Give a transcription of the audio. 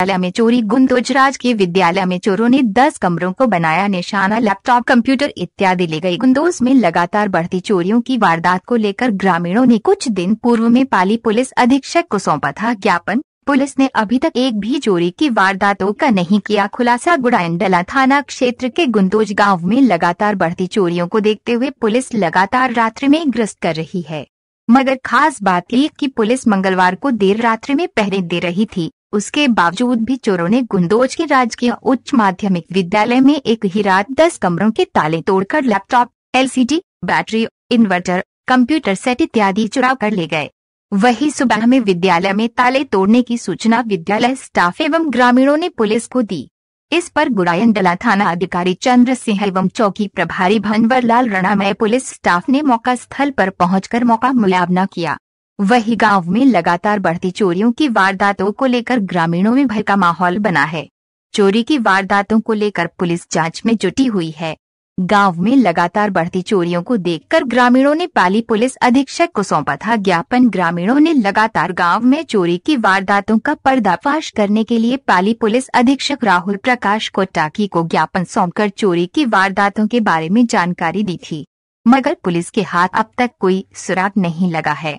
विद्यालय में चोरी गुंदोजराज के विद्यालय में चोरों ने 10 कमरों को बनाया निशाना लैपटॉप कंप्यूटर इत्यादि ले गयी गुंदोज में लगातार बढ़ती चोरियों की वारदात को लेकर ग्रामीणों ने कुछ दिन पूर्व में पाली पुलिस अधीक्षक को सौंपा था ज्ञापन पुलिस ने अभी तक एक भी चोरी की वारदातों का नहीं किया खुलासा गुड़ाइंडला थाना क्षेत्र के गुंदोज गांव में लगातार बढ़ती चोरियों को देखते हुए पुलिस लगातार रात्रि में ग्रस्त कर रही है मगर खास बात यह कि पुलिस मंगलवार को देर रात्रि में पहरे दे रही थी उसके बावजूद भी चोरों ने गुंदोज के राजकीय उच्च माध्यमिक विद्यालय में एक ही रात दस कमरों के ताले तोड़कर laptop LCD, battery inverter computer set इत्यादि चुरा कर ले गए वही सुबह में विद्यालय में ताले तोड़ने की सूचना विद्यालय स्टाफ एवं ग्रामीणों ने पुलिस को दी इस पर डला थाना अधिकारी चंद्र सिंह एवं चौकी प्रभारी भनवर लाल रणामय पुलिस स्टाफ ने मौका स्थल पर पहुंचकर मौका मुलावना किया वही गांव में लगातार बढ़ती चोरियों की वारदातों को लेकर ग्रामीणों में भय का माहौल बना है चोरी की वारदातों को लेकर पुलिस जांच में जुटी हुई है गांव में लगातार बढ़ती चोरियों को देखकर ग्रामीणों ने पाली पुलिस अधीक्षक को सौंपा था ज्ञापन ग्रामीणों ने लगातार गांव में चोरी की वारदातों का पर्दाफाश करने के लिए पाली पुलिस अधीक्षक राहुल प्रकाश कोटाकी को ज्ञापन सौंपकर चोरी की वारदातों के बारे में जानकारी दी थी मगर पुलिस के हाथ अब तक कोई सुराग नहीं लगा है